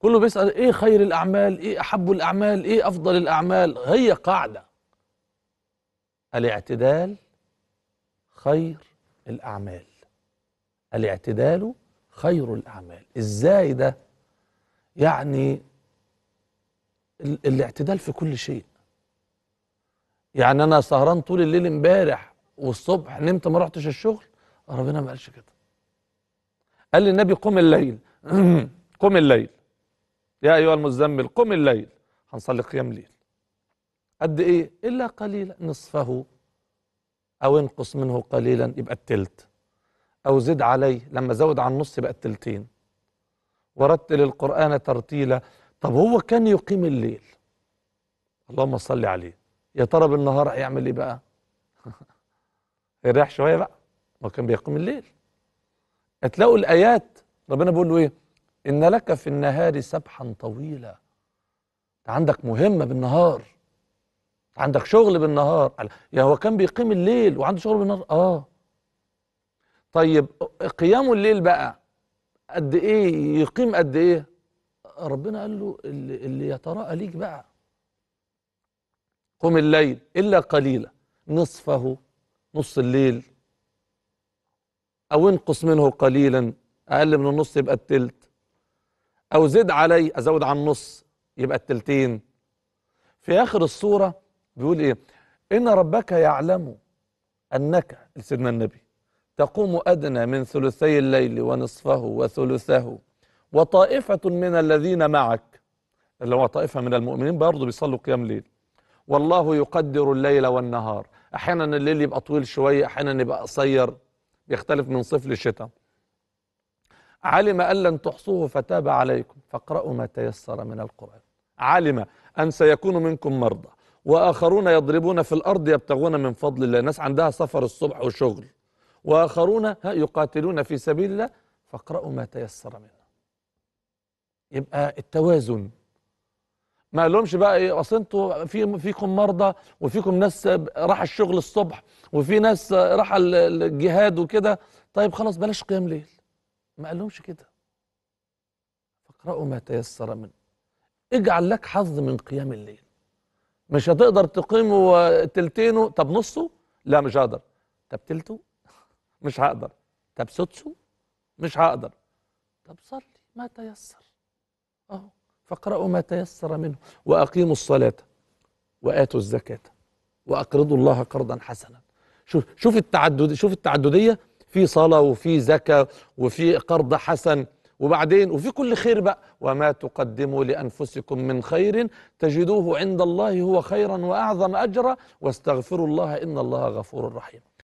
كله بيسأل إيه خير الأعمال إيه أحب الأعمال إيه أفضل الأعمال هي قاعدة الاعتدال خير الأعمال الاعتدال خير الأعمال إزاي ده يعني الاعتدال في كل شيء يعني أنا سهران طول الليل امبارح والصبح نمت ما رحتش الشغل ربنا ما قالش كده قال للنبي قم الليل قم الليل يا أيها المزمل قم الليل هنصلي قيام ليل قد إيه إلا قليلا نصفه أو انقص منه قليلا يبقى التلت أو زد عليه لما زود عن نص يبقى التلتين ورتل القرآن ترتيلا طب هو كان يقيم الليل اللهم صل عليه يا ترى بالنهار هيعمل ايه بقى؟ يريح شويه بقى ما كان بيقوم الليل هتلاقوا الايات ربنا بيقول له ايه؟ إن لك في النهار سبحا طويلا عندك مهمة بالنهار عندك شغل بالنهار يعني هو كان بيقيم الليل وعنده شغل بالنهار آه طيب قيام الليل بقى قد إيه يقيم قد إيه ربنا قال له اللي, اللي يتراءى ليك بقى قم الليل إلا قليلا نصفه نص الليل أو انقص منه قليلا أقل من النص يبقى التلت أو زد علي أزود عن نص يبقى التلتين في آخر الصورة بيقول إيه إن ربك يعلم أنك سيدنا النبي تقوم أدنى من ثلثي الليل ونصفه وثلثه وطائفة من الذين معك اللي هو طائفة من المؤمنين برضه بيصلوا قيام ليل والله يقدر الليل والنهار أحيانا الليل يبقى طويل شوية أحيانا يبقى قصير يختلف من صيف لشتاء علم أن لن تحصوه فتاب عليكم فاقرأوا ما تيسر من القرآن علم أن سيكون منكم مرضى وآخرون يضربون في الأرض يبتغون من فضل الله ناس عندها سفر الصبح وشغل وآخرون يقاتلون في سبيل الله فاقرأوا ما تيسر منه يبقى التوازن ما لهمش بقى ايه اصل انتوا في فيكم مرضى وفيكم ناس راح الشغل الصبح وفي ناس راح الجهاد وكده طيب خلاص بلاش قيام ليل ما قالهمش كده فاقرأوا ما تيسر منه اجعل لك حظ من قيام الليل مش هتقدر تقيمه تلتينه طب نصه لا مش هقدر طب تلته مش هقدر طب سدسه مش هقدر طب صلي ما تيسر اهو فاقرأوا ما تيسر منه وأقيموا الصلاة وآتوا الزكاة وأقرضوا الله قرضا حسنا شوف شوف التعدد شوف التعددية في صلاة وفي زكاة وفي قرض حسن وبعدين وفي كل خير بقى وما تقدموا لأنفسكم من خير تجدوه عند الله هو خيرا وأعظم أجرا واستغفروا الله إن الله غفور رحيم